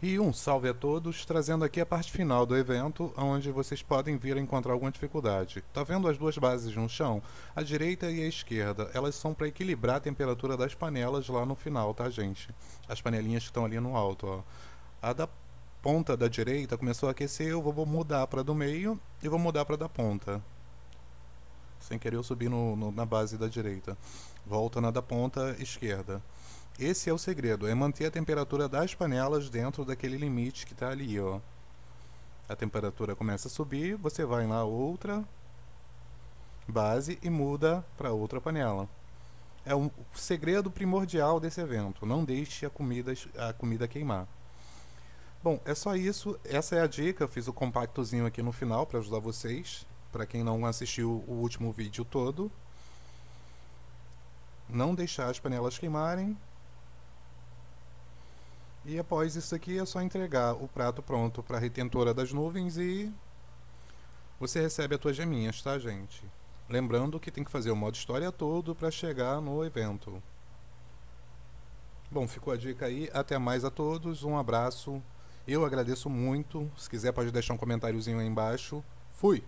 E um salve a todos, trazendo aqui a parte final do evento, onde vocês podem vir a encontrar alguma dificuldade. Tá vendo as duas bases no chão? A direita e a esquerda, elas são para equilibrar a temperatura das panelas lá no final, tá gente? As panelinhas que estão ali no alto, ó. A da ponta da direita começou a aquecer, eu vou mudar para do meio e vou mudar para da ponta. Sem querer eu subir no, no, na base da direita. Volta na da ponta esquerda. Esse é o segredo, é manter a temperatura das panelas dentro daquele limite que está ali, ó. A temperatura começa a subir, você vai lá outra base e muda para outra panela. É um, o segredo primordial desse evento, não deixe a comida, a comida queimar. Bom, é só isso, essa é a dica, eu fiz o compactozinho aqui no final para ajudar vocês, para quem não assistiu o último vídeo todo. Não deixar as panelas queimarem, e após isso aqui é só entregar o prato pronto para a retentora das nuvens e você recebe as tuas geminhas, tá, gente? Lembrando que tem que fazer o modo história todo para chegar no evento. Bom, ficou a dica aí. Até mais a todos. Um abraço. Eu agradeço muito. Se quiser pode deixar um comentáriozinho aí embaixo. Fui.